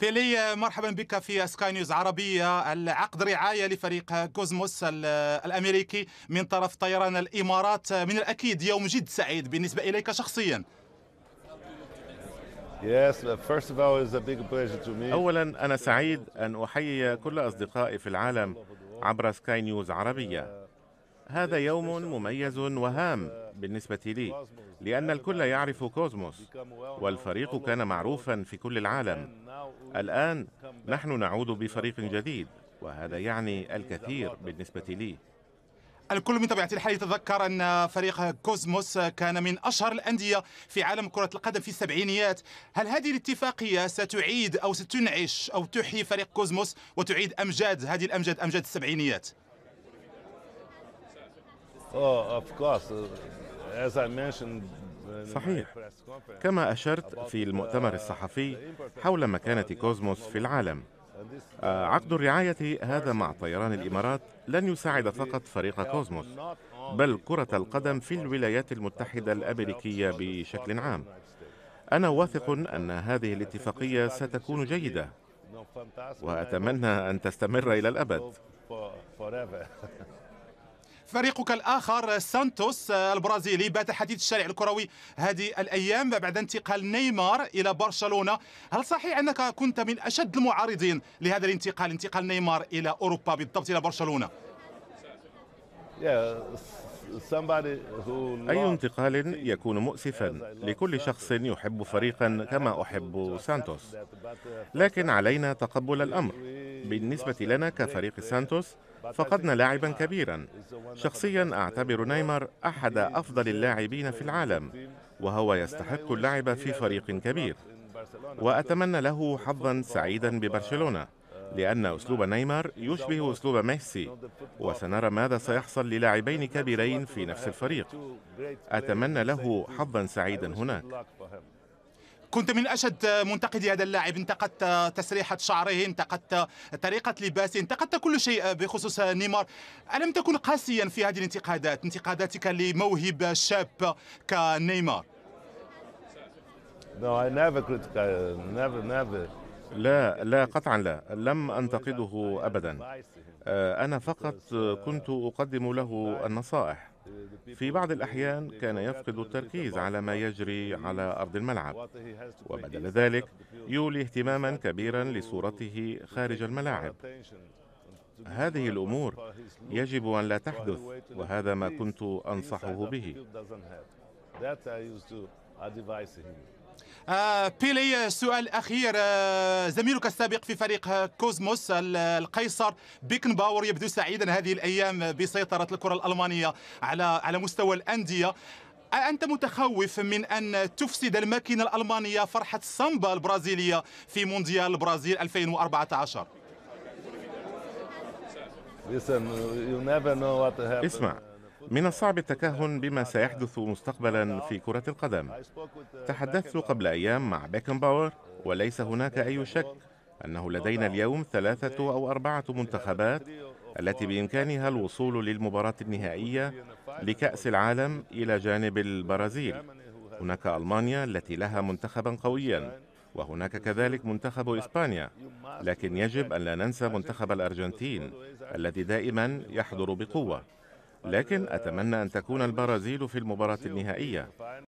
بيلي مرحبا بك في سكاي نيوز عربية العقد رعاية لفريق كوزموس الأمريكي من طرف طيران الإمارات من الأكيد يوم جد سعيد بالنسبة إليك شخصيا أولا أنا سعيد أن أحيي كل أصدقائي في العالم عبر سكاي نيوز عربية هذا يوم مميز وهام بالنسبة لي لأن الكل يعرف كوزموس والفريق كان معروفا في كل العالم الآن نحن نعود بفريق جديد وهذا يعني الكثير بالنسبة لي الكل من طبيعة الحال يتذكر أن فريق كوزموس كان من أشهر الأندية في عالم كرة القدم في السبعينيات هل هذه الاتفاقية ستعيد أو ستنعش أو تحيي فريق كوزموس وتعيد أمجاد هذه الأمجاد أمجاد السبعينيات؟ Oh, As I mentioned uh, صحيح كما أشرت في uh, المؤتمر الصحفي حول مكانة كوزموس في العالم uh, آه، عقد الرعاية هذا مع طيران الإمارات لن يساعد فقط فريق كوزموس بل كرة القدم في الولايات المتحدة الأمريكية بشكل عام أنا واثق أن هذه الاتفاقية ستكون جيدة وأتمنى أن تستمر إلى الأبد فريقك الآخر سانتوس البرازيلي بات حديث الشارع الكروي هذه الأيام بعد انتقال نيمار إلى برشلونة هل صحيح أنك كنت من أشد المعارضين لهذا الانتقال انتقال نيمار إلى أوروبا بالضبط إلى برشلونة أي انتقال يكون مؤسفا لكل شخص يحب فريقا كما أحب سانتوس لكن علينا تقبل الأمر بالنسبة لنا كفريق سانتوس فقدنا لاعبا كبيرا شخصيا أعتبر نيمار أحد أفضل اللاعبين في العالم وهو يستحق اللعب في فريق كبير وأتمنى له حظا سعيدا ببرشلونة لأن أسلوب نيمار يشبه أسلوب ميسي وسنرى ماذا سيحصل للاعبين كبيرين في نفس الفريق أتمنى له حظا سعيدا هناك كنت من أشد منتقدي هذا اللاعب انتقدت تسريحة شعره انتقدت طريقة لباسه انتقدت كل شيء بخصوص نيمار ألم تكن قاسيا في هذه الانتقادات انتقاداتك لموهبة شاب كنيمار لا لا قطعا لا لم انتقده ابدا انا فقط كنت اقدم له النصائح في بعض الأحيان كان يفقد التركيز على ما يجري على أرض الملعب وبدل ذلك يولي اهتماما كبيرا لصورته خارج الملاعب هذه الأمور يجب أن لا تحدث وهذا ما كنت أنصحه به آه، بيلي سؤال اخير آه، زميلك السابق في فريق كوزموس القيصر بيكنباور يبدو سعيدا هذه الايام بسيطره الكره الالمانيه على على مستوى الانديه أنت متخوف من أن تفسد الماكينة الألمانية فرحة سامبا البرازيلية في مونديال البرازيل 2014 اسمع من الصعب التكهن بما سيحدث مستقبلا في كرة القدم تحدثت قبل أيام مع بيكنباور وليس هناك أي شك أنه لدينا اليوم ثلاثة أو أربعة منتخبات التي بإمكانها الوصول للمباراة النهائية لكأس العالم إلى جانب البرازيل هناك ألمانيا التي لها منتخبا قويا وهناك كذلك منتخب إسبانيا لكن يجب أن لا ننسى منتخب الأرجنتين الذي دائما يحضر بقوة لكن أتمنى أن تكون البرازيل في المباراة النهائية